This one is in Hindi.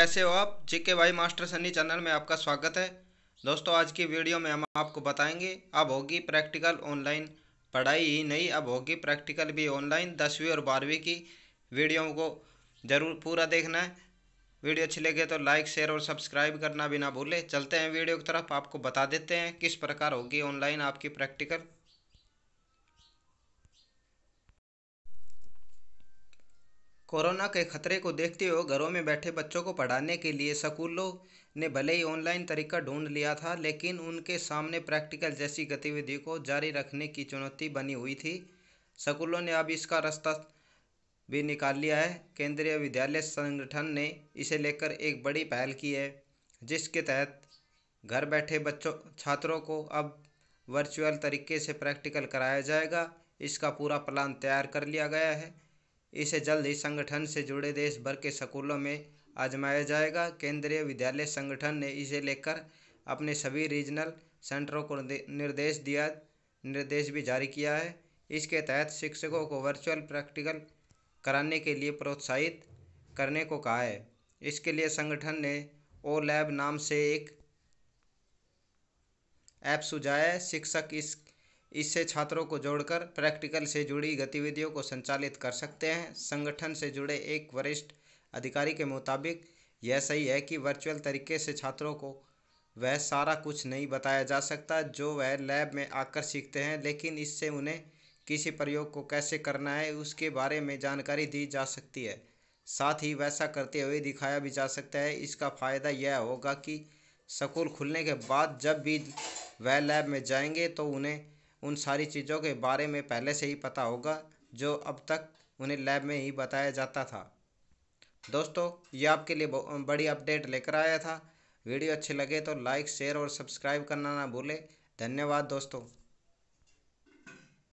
कैसे हो आप GK by master Sunny channel में आपका स्वागत है दोस्तों आज की वीडियो में हम आपको बताएंगे अब होगी प्रैक्टिकल ऑनलाइन पढ़ाई ही नहीं अब होगी प्रैक्टिकल भी ऑनलाइन दसवीं और बारहवीं की वीडियो को ज़रूर पूरा देखना है वीडियो अच्छी लगे तो लाइक शेयर और सब्सक्राइब करना भी ना भूलें चलते हैं वीडियो की तरफ आपको बता देते हैं किस प्रकार होगी ऑनलाइन आपकी प्रैक्टिकल कोरोना के खतरे को देखते हुए घरों में बैठे बच्चों को पढ़ाने के लिए स्कूलों ने भले ही ऑनलाइन तरीका ढूंढ लिया था लेकिन उनके सामने प्रैक्टिकल जैसी गतिविधि को जारी रखने की चुनौती बनी हुई थी स्कूलों ने अब इसका रास्ता भी निकाल लिया है केंद्रीय विद्यालय संगठन ने इसे लेकर एक बड़ी पहल की है जिसके तहत घर बैठे बच्चों छात्रों को अब वर्चुअल तरीके से प्रैक्टिकल कराया जाएगा इसका पूरा प्लान तैयार कर लिया गया है इसे जल्द ही संगठन से जुड़े देश भर के स्कूलों में आजमाया जाएगा केंद्रीय विद्यालय संगठन ने इसे लेकर अपने सभी रीजनल सेंटरों को निर्देश दिया निर्देश भी जारी किया है इसके तहत शिक्षकों को वर्चुअल प्रैक्टिकल कराने के लिए प्रोत्साहित करने को कहा है इसके लिए संगठन ने ओ लैब नाम से एक ऐप सुझाया है शिक्षक इस इससे छात्रों को जोड़कर प्रैक्टिकल से जुड़ी गतिविधियों को संचालित कर सकते हैं संगठन से जुड़े एक वरिष्ठ अधिकारी के मुताबिक यह सही है कि वर्चुअल तरीके से छात्रों को वह सारा कुछ नहीं बताया जा सकता जो वह लैब में आकर सीखते हैं लेकिन इससे उन्हें किसी प्रयोग को कैसे करना है उसके बारे में जानकारी दी जा सकती है साथ ही वैसा करते हुए दिखाया भी जा सकता है इसका फ़ायदा यह होगा कि स्कूल खुलने के बाद जब भी वह लैब में जाएंगे तो उन्हें उन सारी चीज़ों के बारे में पहले से ही पता होगा जो अब तक उन्हें लैब में ही बताया जाता था दोस्तों ये आपके लिए बड़ी अपडेट लेकर आया था वीडियो अच्छे लगे तो लाइक शेयर और सब्सक्राइब करना ना भूलें धन्यवाद दोस्तों